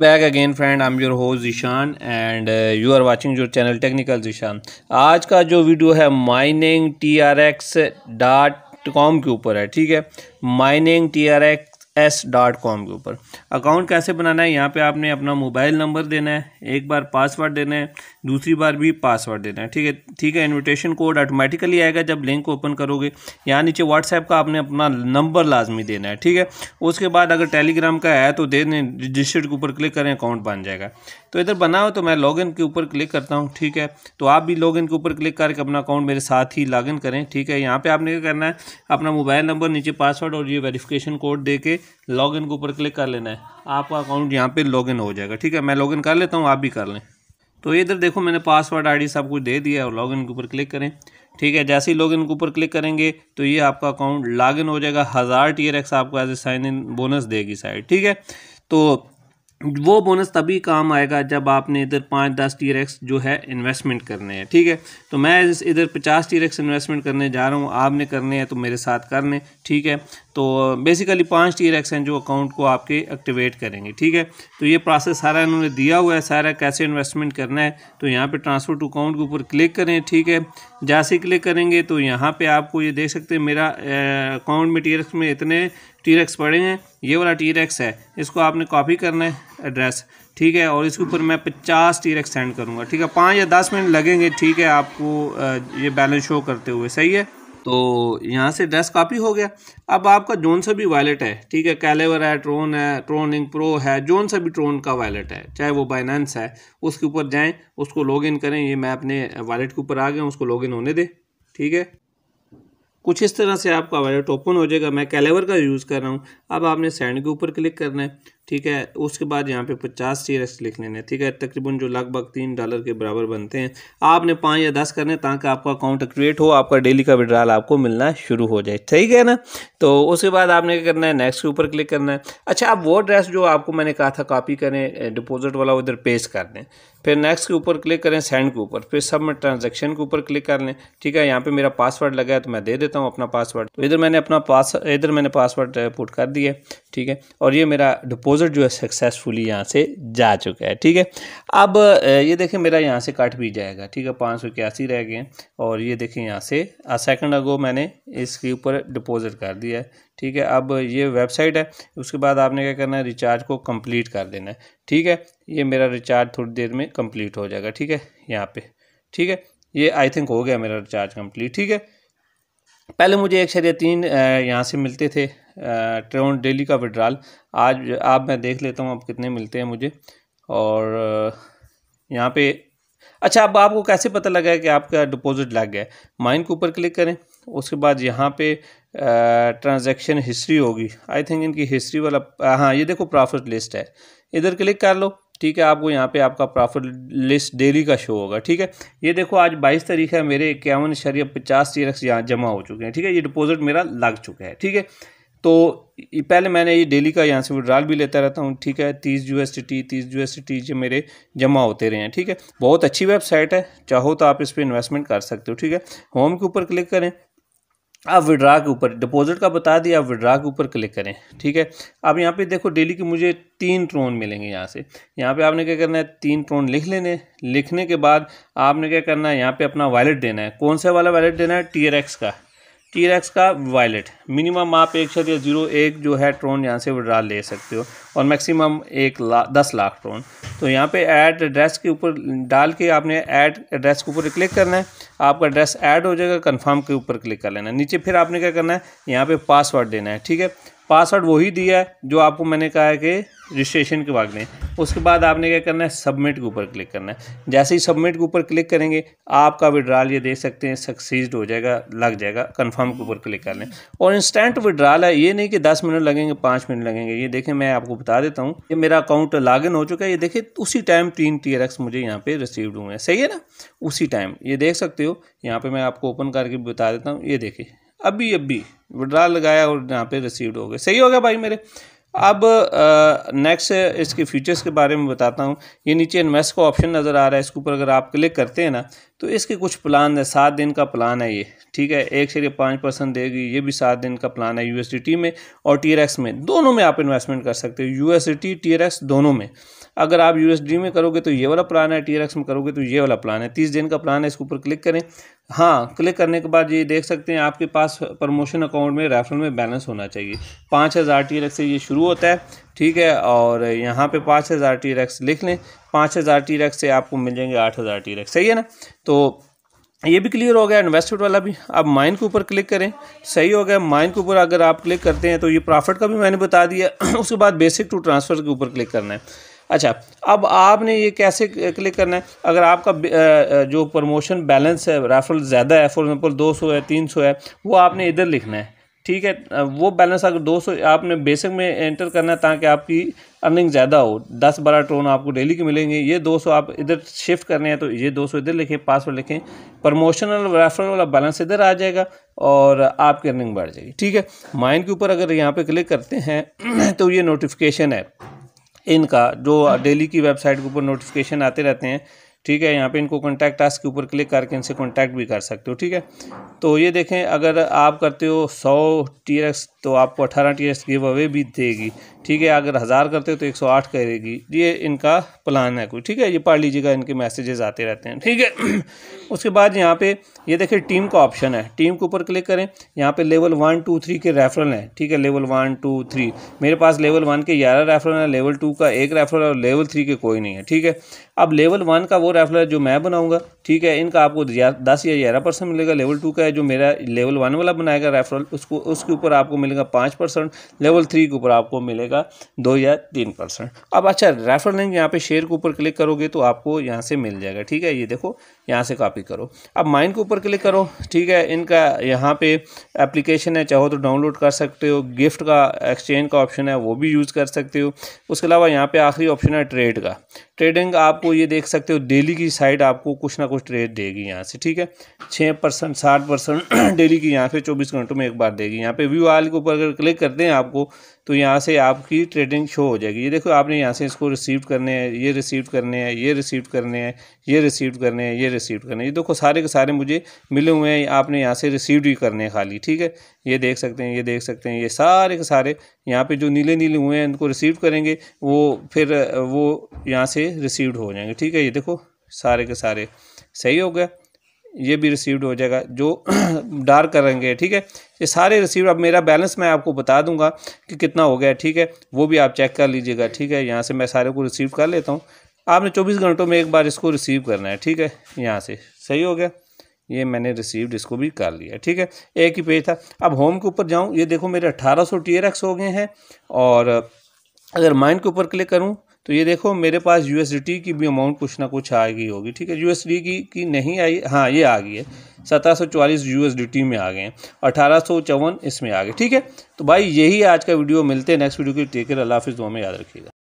back again friend I am your host Ishaan and you are watching your channel technical Ishaan आज का जो video है mining T R X dot com के ऊपर है ठीक है mining T R X S dot com के ऊपर अकाउंट कैसे बनाना है यहाँ पे आपने अपना मोबाइल नंबर देना है एक बार पासवर्ड देना है दूसरी बार भी पासवर्ड देना है ठीक है ठीक है इनविटेशन कोड ऑटोमेटिकली आएगा जब लिंक ओपन करोगे यहाँ नीचे व्हाट्सएप का आपने अपना नंबर लाजमी देना है ठीक है उसके बाद अगर टेलीग्राम का है तो दे दें रजिस्टर्ड के ऊपर क्लिक करें अकाउंट बन जाएगा तो इधर बना हो तो मैं लॉगिन के ऊपर क्लिक करता हूँ ठीक है तो आप भी लॉगिन के ऊपर क्लिक करके अपना अकाउंट मेरे साथ ही लॉगिन करें ठीक है यहाँ पे आपने क्या करना है अपना मोबाइल नंबर नीचे पासवर्ड और ये वेरिफिकेशन कोड दे के लॉगिन के ऊपर क्लिक कर लेना है आपका अकाउंट यहाँ पे लॉगिन हो जाएगा ठीक है मैं लॉगिन कर लेता हूँ आप भी कर लें तो इधर देखो मैंने पासवर्ड आईडी सब कुछ दे दिया और लॉगिन के ऊपर क्लिक करें ठीक है जैसे ही लॉगिन के ऊपर क्लिक करेंगे तो ये आपका अकाउंट लॉगिन हो जाएगा हज़ार टी आपको as a sign in bonus देगी साइड ठीक है तो वो बोनस तभी काम आएगा जब आपने इधर पाँच दस टी रेक्स जो है इन्वेस्टमेंट करने हैं ठीक है तो मैं इधर पचास टी रेक्स इन्वेस्टमेंट करने जा रहा हूँ आपने करने हैं तो मेरे साथ कर लें ठीक है तो बेसिकली पाँच टी रेक्स हैं जो अकाउंट को आपके एक्टिवेट करेंगे ठीक है तो ये प्रोसेस सारा इन्होंने दिया हुआ है सारा कैसे इन्वेस्टमेंट करना है तो यहाँ पर ट्रांसफ़र टू अकाउंट के ऊपर क्लिक करें ठीक है जैसे क्लिक करेंगे तो यहाँ पर आपको ये देख सकते हैं मेरा अकाउंट में टी रेक्स में इतने टी रेक्स पड़े हैं ये वाला टी रेक्स है इसको आपने कॉपी करना है एड्रेस ठीक है और इसके ऊपर मैं पचास टी रेक्स सेंड करूँगा ठीक है पाँच या दस मिनट लगेंगे ठीक है आपको ये बैलेंस शो करते हुए सही है तो यहाँ से ड्रेस कापी हो गया अब आपका जोन सा भी वैलेट है ठीक है कैलेवर है ट्रोन है ट्रोनिंग प्रो है जोन सा भी ट्रोन का वॉलेट है चाहे वो बाइनेंस है उसके ऊपर जाएं उसको लॉगिन करें ये मैं अपने वैलेट के ऊपर आ गया उसको लॉगिन होने दे ठीक है कुछ इस तरह से आपका वॉलेट ओपन हो जाएगा मैं कैलेवर का यूज़ कर रहा हूँ अब आपने सेंड के ऊपर क्लिक करना है ठीक है उसके बाद यहाँ पे पचास टी एक्स लिख लेने ठीक है तकरीबन जो लगभग तीन डॉलर के बराबर बनते हैं आपने पाँच या दस करने ताकि आपका अकाउंट क्रिएट हो आपका डेली का विड्राल आपको मिलना शुरू हो जाए ठीक है ना तो उसके बाद आपने क्या करना है नेक्स्ट के ऊपर क्लिक करना है अच्छा आप वो ड्रेस जो आपको मैंने कहा था कॉपी करें डिपोजिट वाला उधर पेश कर दें फिर नेक्स्ट के ऊपर क्लिक करें सेंड के ऊपर फिर सब ट्रांजेक्शन के ऊपर क्लिक कर लें ठीक है यहाँ पे मेरा पासवर्ड लगा है तो मैं दे देता हूँ अपना पासवर्ड तो इधर मैंने अपना पास इधर मैंने पासवर्ड पुट कर दिया ठीक है और ये मेरा डिपोजिट क्लोज़र जो है सक्सेसफुली यहाँ से जा चुका है ठीक है अब ये देखें मेरा यहाँ से कट भी जाएगा ठीक है पाँच सौ इक्यासी रह गए और ये देखें यहाँ से सेकंड अगो मैंने इसके ऊपर डिपॉजिट कर दिया है ठीक है अब ये वेबसाइट है उसके बाद आपने क्या करना है रिचार्ज को कम्प्लीट कर देना है ठीक है ये मेरा रिचार्ज थोड़ी देर में कम्प्लीट हो जाएगा ठीक है यहाँ पे ठीक है ये आई थिंक हो गया मेरा रिचार्ज कम्प्लीट ठीक है पहले मुझे एक शरिया तीन यहाँ से मिलते थे ट्रोन डेली का विड्राल आज आप मैं देख लेता हूँ अब कितने मिलते हैं मुझे और यहाँ पे अच्छा अब आपको कैसे पता लगा कि आपका डिपॉजिट लग गया है माइन के ऊपर क्लिक करें उसके बाद यहाँ पे ट्रांजैक्शन हिस्ट्री होगी आई थिंक इनकी हिस्ट्री वाला हाँ ये देखो प्रॉफिट लिस्ट है इधर क्लिक कर लो ठीक है आपको यहाँ पे आपका प्रॉफिट लिस्ट डेली का शो होगा ठीक है ये देखो आज 22 तारीख है मेरे इक्यावन शरीय पचास टी यहाँ जमा हो चुके हैं ठीक है ये डिपॉजिट मेरा लग चुका है ठीक है तो पहले मैंने ये डेली का यहाँ से विड्रॉल भी लेता रहता हूँ ठीक है तीस यू एस टी तीस यू एस टी ये मेरे जमा होते रहे हैं ठीक है बहुत अच्छी वेबसाइट है चाहो तो आप इस पर इन्वेस्टमेंट कर सकते हो ठीक है होम के ऊपर क्लिक करें आप विड्रा के ऊपर डिपॉजिट का बता दिया आप विड्रा के ऊपर क्लिक करें ठीक है अब यहाँ पे देखो डेली के मुझे तीन ट्रोन मिलेंगे यहाँ से यहाँ पे आपने क्या करना है तीन ट्रोन लिख लेने लिखने के बाद आपने क्या करना है यहाँ पे अपना वैलेट देना है कौन सा वाला वैलेट देना है टी का टी रेक्स का वायलेट मिनिमम आप एक शर या जीरो एक जो है ट्रोन यहाँ से विड्रा ले सकते हो और मैक्सिमम एक ला दस लाख ट्रोन तो यहाँ पे ऐड एड्रेस के ऊपर डाल के आपने ऐड एड्रेस के ऊपर क्लिक करना है आपका एड्रेस ऐड हो जाएगा कंफर्म के ऊपर क्लिक कर लेना है नीचे फिर आपने क्या करना है यहाँ पे पासवर्ड देना है ठीक है पासवर्ड वही दिया है जो आपको मैंने कहा है कि रजिस्ट्रेशन के भाग में उसके बाद आपने क्या करना है सबमिट के ऊपर क्लिक करना है जैसे ही सबमिट के ऊपर क्लिक करेंगे आपका विड्रॉल ये देख सकते हैं सक्सेस्ड हो जाएगा लग जाएगा कंफर्म के ऊपर क्लिक कर लें और इंस्टेंट विड्रॉल है ये नहीं कि दस मिनट लगेंगे पाँच मिनट लगेंगे ये देखें मैं आपको बता देता हूँ ये मेरा अकाउंट लॉग हो चुका है ये देखें उसी टाइम तीन टी मुझे यहाँ पर रिसीव्ड हुए हैं सही है ना उसी टाइम ये देख सकते हो यहाँ पर मैं आपको ओपन करके बता देता हूँ ये देखें अभी अभी विड्रा लगाया और यहाँ पे रिसीव हो गए सही हो गया भाई मेरे अब नेक्स्ट इसके फीचर्स के बारे में बताता हूँ ये नीचे इन्वेस्ट का ऑप्शन नज़र आ रहा है इसके ऊपर अगर आप क्लिक करते हैं ना तो इसके कुछ प्लान है सात दिन का प्लान है ये ठीक है एक से पाँच परसेंट देगी ये भी सात दिन का प्लान है यू में और टी में दोनों में आप इन्वेस्टमेंट कर सकते हो यू एस दोनों में अगर आप यू में करोगे तो ये वाला प्लान है टीआरएक्स में करोगे तो ये वाला प्लान है तीस दिन का प्लान है इसके ऊपर क्लिक करें हाँ क्लिक करने के बाद ये देख सकते हैं आपके पास प्रमोशन अकाउंट में रेफरल में बैलेंस होना चाहिए पाँच हज़ार टी से ये शुरू होता है ठीक है और यहाँ पे पाँच हज़ार टी लिख लें पाँच हज़ार टी से आपको मिल जाएंगे आठ हज़ार टी सही है ना तो ये भी क्लियर हो गया इन्वेस्टमेंट वाला भी अब माइन के ऊपर क्लिक करें सही हो गया माइन के ऊपर अगर आप क्लिक करते हैं तो ये प्रॉफिट का भी मैंने बता दिया उसके बाद बेसिक टू ट्रांसफ़र के ऊपर क्लिक करना है अच्छा अब आपने ये कैसे क्लिक करना है अगर आपका जो प्रमोशन बैलेंस है रेफरल ज़्यादा है फॉर एग्ज़ाम्पल दो सौ है तीन सौ है वो आपने इधर लिखना है ठीक है वो बैलेंस अगर दो सौ आपने बेसिक में एंटर करना है ताकि आपकी अर्निंग ज़्यादा हो दस बारह टोन आपको डेली के मिलेंगे ये दो सौ आप इधर शिफ्ट करने हैं तो ये दो सौ इधर लिखें पासवर्ड लिखें प्रमोशनल रेफरल वाला बैलेंस इधर आ जाएगा और आपकी अर्निंग बढ़ जाएगी ठीक है माइन के ऊपर अगर यहाँ पर क्लिक करते हैं तो ये नोटिफिकेशन है इनका जो डेली की वेबसाइट के ऊपर नोटिफिकेशन आते रहते हैं ठीक है यहाँ पे इनको कॉन्टैक्ट आस के ऊपर क्लिक करके इनसे कॉन्टैक्ट भी कर सकते हो ठीक है तो ये देखें अगर आप करते हो सौ टी तो आपको अठारह टी गिव अवे भी देगी ठीक है अगर हज़ार करते हो तो एक सौ आठ करेगी ये इनका प्लान है कोई ठीक है ये पढ़ लीजिएगा इनके मैसेजेस आते रहते हैं ठीक है उसके बाद यहाँ पे ये देखिए टीम का ऑप्शन है टीम के ऊपर क्लिक करें यहाँ पे लेवल वन टू थ्री के रेफरल हैं ठीक है लेवल वन टू थ्री मेरे पास लेवल वन के ग्यारह रेफरल हैं लेवल टू का एक रेफरल और लेवल थ्री के कोई नहीं है ठीक है अब लेवल वन का वो रेफरल जो मैं बनाऊँगा ठीक है इनका आपको दस या ग्यारह परसेंट मिलेगा लेवल टू का है जो मेरा लेवल वन वाला बनाएगा रेफरल उसको उसके ऊपर आपको मिलेगा पाँच परसेंट लेवल थ्री के ऊपर आपको मिलेगा जाएगा दो या तीन परसेंट अब अच्छा रेफर लिंक यहाँ पे शेयर के ऊपर क्लिक करोगे तो आपको यहाँ से मिल जाएगा ठीक है ये देखो यहाँ से कॉपी करो अब माइन के ऊपर क्लिक करो ठीक है इनका यहाँ पे एप्लीकेशन है चाहो तो डाउनलोड कर सकते हो गिफ्ट का एक्सचेंज का ऑप्शन है वो भी यूज़ कर सकते हो उसके अलावा यहाँ पर आखिरी ऑप्शन है ट्रेड का ट्रेडिंग आपको ये देख सकते हो डेली की साइड आपको कुछ ना कुछ ट्रेड देगी यहाँ से ठीक है छः परसेंट साठ परसेंट डेली की यहाँ से चौबीस घंटों में एक बार देगी यहाँ पे व्यू आल के ऊपर अगर क्लिक करते हैं आपको तो यहाँ से आपकी ट्रेडिंग शो हो जाएगी ये देखो आपने यहाँ से इसको रिसीव करने हैं ये रिसीव करने हैं ये रिसीव करने हैं ये रिसीव करने हैं ये रिसीव करने हैं ये देखो सारे के सारे मुझे मिले हुए हैं आपने यहाँ से रिसीव ही करने हैं खाली ठीक है ये देख सकते हैं ये देख सकते हैं ये सारे के सारे यहाँ पे जो नीले नीले हुए हैं इनको रिसीव करेंगे वो फिर वो यहाँ से रिसीव्ड हो जाएंगे ठीक है ये देखो सारे के सारे सही हो गया ये भी रिसीव्ड हो जाएगा जो डार्क करेंगे ठीक है ये सारे रिसीव अब मेरा बैलेंस मैं आपको बता दूंगा कि कितना हो गया ठीक है वो भी आप चेक कर लीजिएगा ठीक है यहाँ से मैं सारे को रिसीव कर लेता हूँ आपने चौबीस घंटों में एक बार इसको रिसीव करना है ठीक है यहाँ से सही हो गया ये मैंने रिसीव्ड इसको भी कर लिया ठीक है एक ही पेज था अब होम के ऊपर जाऊँ ये देखो मेरे अट्ठारह सौ टी हो गए हैं और अगर माइंड के ऊपर क्लिक करूँ तो ये देखो मेरे पास यू की भी अमाउंट कुछ ना कुछ आ गई होगी ठीक है यू की की नहीं आई हाँ ये आ गई है सत्रह सौ चौवालीस में आ गए हैं अठारह सौ चौवन इसमें आ गए ठीक है तो भाई यही आज का वीडियो मिलते हैं नेक्स्ट वीडियो की टेकर अल्लाह हाफिज़ दो में याद रखिएगा